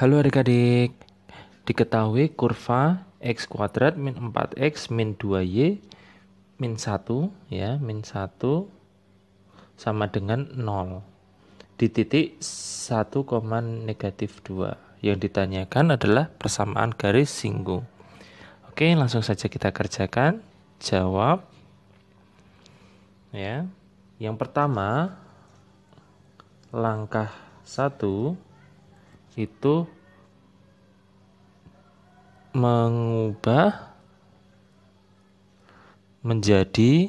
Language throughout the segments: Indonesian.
Halo adik-adik, diketahui kurva x kuadrat min 4x min 2y min 1 ya, min 1 sama dengan 0 di titik 1, negatif 2 yang ditanyakan adalah persamaan garis singgung oke langsung saja kita kerjakan jawab ya yang pertama langkah 1 itu mengubah menjadi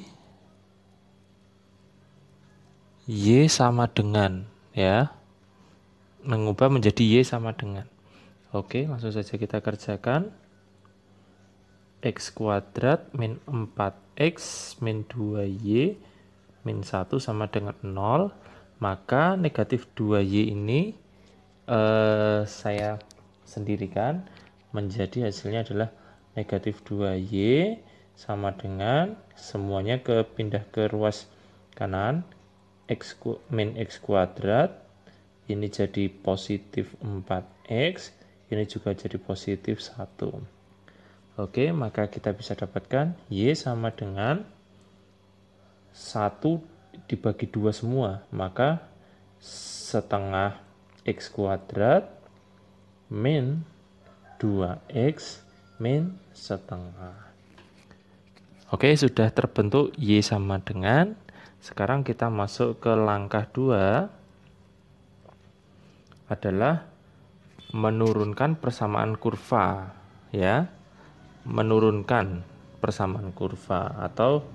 Y sama dengan ya mengubah menjadi Y sama dengan Oke langsung saja kita kerjakan X kuadrat min 4X min 2Y min 1 sama dengan 0 maka negatif 2Y ini uh, saya sendirikan menjadi hasilnya adalah negatif 2y sama dengan semuanya ke pindah ke ruas kanan x min x kuadrat ini jadi positif 4x ini juga jadi positif 1 oke maka kita bisa dapatkan y sama dengan 1 dibagi 2 semua maka setengah x kuadrat min 2x min setengah. Oke, sudah terbentuk Y sama dengan. Sekarang kita masuk ke langkah 2 adalah menurunkan persamaan kurva ya. Menurunkan persamaan kurva atau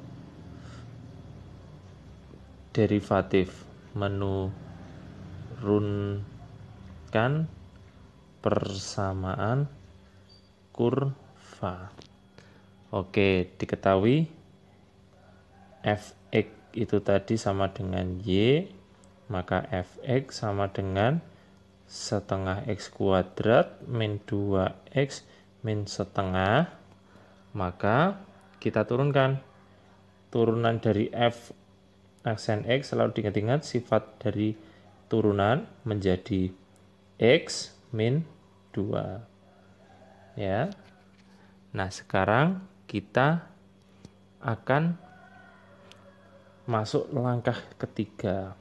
derivatif menurun persamaan kurva. Oke, diketahui fx itu tadi sama dengan y, maka fx sama dengan setengah x kuadrat min 2x min setengah maka kita turunkan turunan dari f aksen x selalu diingat-ingat sifat dari turunan menjadi X min 2. Ya. Nah, sekarang kita akan masuk langkah ketiga.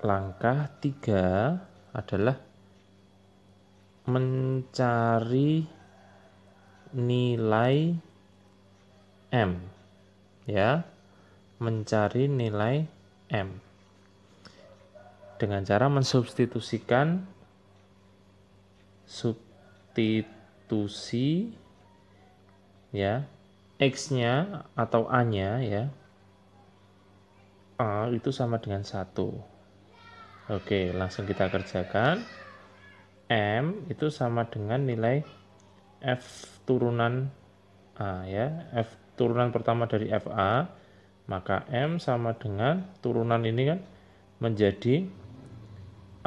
Langkah tiga adalah mencari nilai M. Ya, mencari nilai M dengan cara mensubstitusikan substitusi ya x-nya atau a-nya ya a itu sama dengan satu Oke langsung kita kerjakan M itu sama dengan nilai F turunan A ya F turunan pertama dari FA maka M sama dengan turunan ini kan menjadi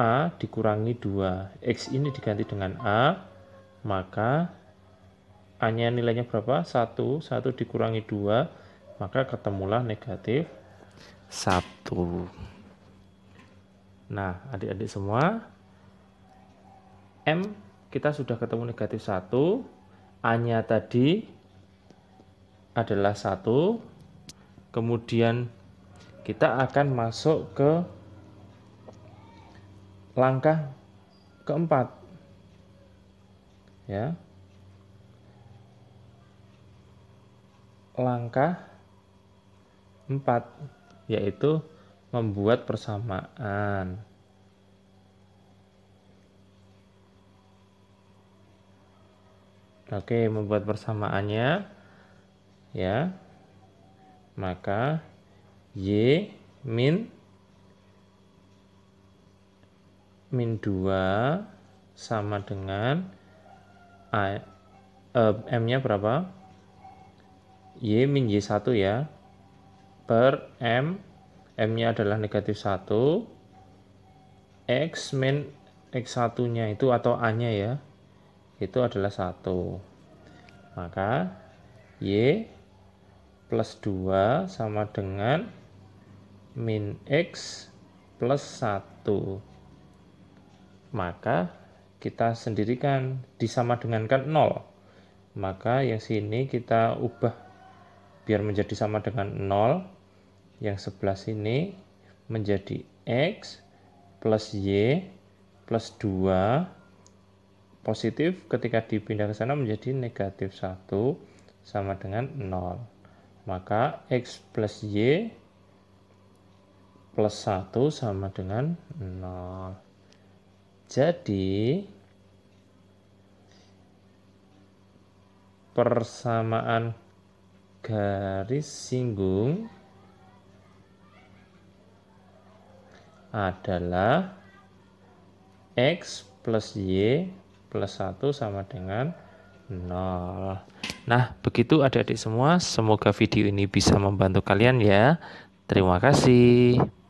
A dikurangi 2. X ini diganti dengan A, maka A-nya nilainya berapa? 1, 1 dikurangi 2, maka ketemulah negatif 1. Nah, adik-adik semua, M kita sudah ketemu negatif 1, A-nya tadi adalah 1, kemudian kita akan masuk ke langkah keempat. Ya. Langkah empat yaitu membuat persamaan. Oke, membuat persamaannya ya. Maka Y min min 2 sama dengan A, uh, eh, M-nya berapa? Y min Y1 ya per M M-nya adalah negatif 1 X min X1 nya itu atau A nya ya itu adalah 1 maka Y plus 2 sama dengan min X plus 1 maka kita sendirikan disama dengan kan 0 maka yang sini kita ubah biar menjadi sama dengan 0 yang sebelah sini menjadi X plus Y plus 2 positif ketika dipindah ke sana menjadi negatif 1 sama dengan 0 maka X plus Y plus 1 sama dengan 0 jadi persamaan garis singgung adalah X plus Y plus 1 sama dengan 0. Nah, begitu adik-adik semua. Semoga video ini bisa membantu kalian ya. Terima kasih.